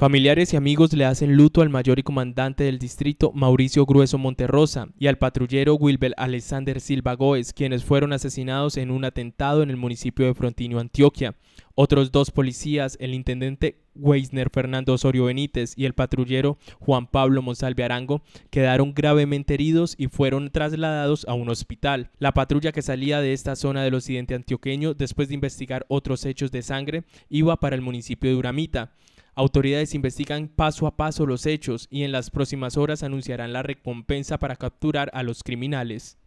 Familiares y amigos le hacen luto al mayor y comandante del distrito Mauricio Grueso Monterrosa y al patrullero Wilbel Alexander Silva Góez, quienes fueron asesinados en un atentado en el municipio de Frontino, Antioquia. Otros dos policías, el intendente Weisner Fernando Osorio Benítez y el patrullero Juan Pablo Monsalve Arango, quedaron gravemente heridos y fueron trasladados a un hospital. La patrulla que salía de esta zona del occidente antioqueño, después de investigar otros hechos de sangre, iba para el municipio de Uramita. Autoridades investigan paso a paso los hechos y en las próximas horas anunciarán la recompensa para capturar a los criminales.